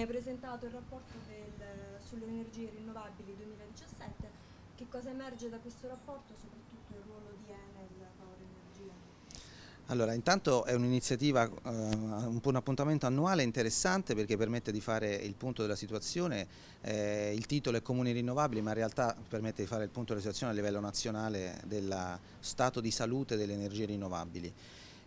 Hai presentato il rapporto del, sulle energie rinnovabili 2017, che cosa emerge da questo rapporto, soprattutto il ruolo di Enel Power Energia? Allora, intanto è un'iniziativa, eh, un, un, appuntamento annuale interessante perché permette di fare il punto della situazione, eh, il titolo è Comuni Rinnovabili ma in realtà permette di fare il punto della situazione a livello nazionale del stato di salute delle energie rinnovabili.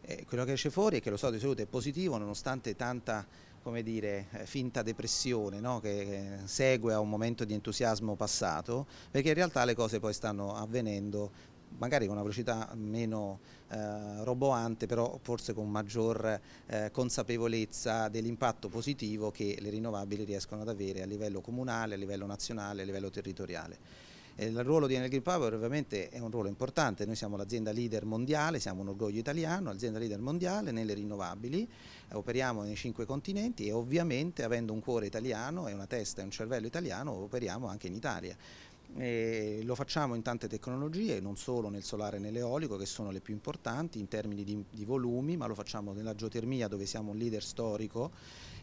Eh, quello che esce fuori è che lo stato di salute è positivo nonostante tanta come dire, eh, finta depressione no? che eh, segue a un momento di entusiasmo passato, perché in realtà le cose poi stanno avvenendo magari con una velocità meno eh, roboante, però forse con maggior eh, consapevolezza dell'impatto positivo che le rinnovabili riescono ad avere a livello comunale, a livello nazionale, a livello territoriale. Eh, il ruolo di Enel Power ovviamente è un ruolo importante, noi siamo l'azienda leader mondiale, siamo un orgoglio italiano, azienda leader mondiale nelle rinnovabili, eh, operiamo nei cinque continenti e ovviamente avendo un cuore italiano e una testa e un cervello italiano operiamo anche in Italia. E lo facciamo in tante tecnologie, non solo nel solare e nell'eolico, che sono le più importanti in termini di, di, volumi, ma lo facciamo nella geotermia dove siamo un leader storico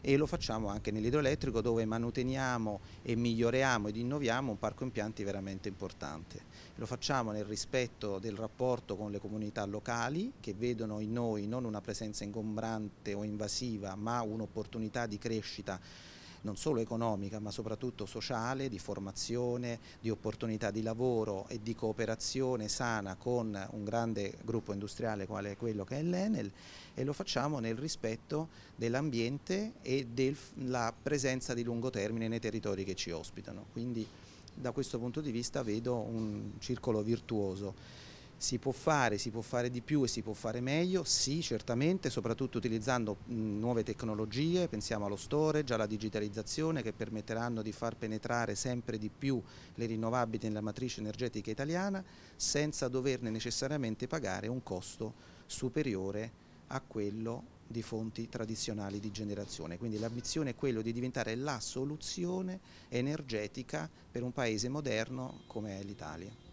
e lo facciamo anche nell'idroelettrico dove manuteniamo e miglioriamo ed innoviamo un parco impianti veramente importante. Lo facciamo nel rispetto del rapporto con le comunità locali che vedono in noi non una presenza ingombrante o invasiva, ma un'opportunità di crescita non solo economica ma soprattutto sociale, di formazione, di opportunità di lavoro e di cooperazione sana con un grande gruppo industriale quale è quello che è l'Enel e lo facciamo nel rispetto dell'ambiente e della presenza di lungo termine nei territori che ci ospitano. Quindi da questo punto di vista vedo un circolo virtuoso. Si può fare, si può fare di più e si può fare meglio, sì certamente, soprattutto utilizzando nuove tecnologie, pensiamo allo storage, alla digitalizzazione che permetteranno di far penetrare sempre di più le rinnovabili nella matrice energetica italiana senza doverne necessariamente pagare un costo superiore a quello di fonti tradizionali di generazione. Quindi l'ambizione è quella di diventare la soluzione energetica per un paese moderno come l'Italia.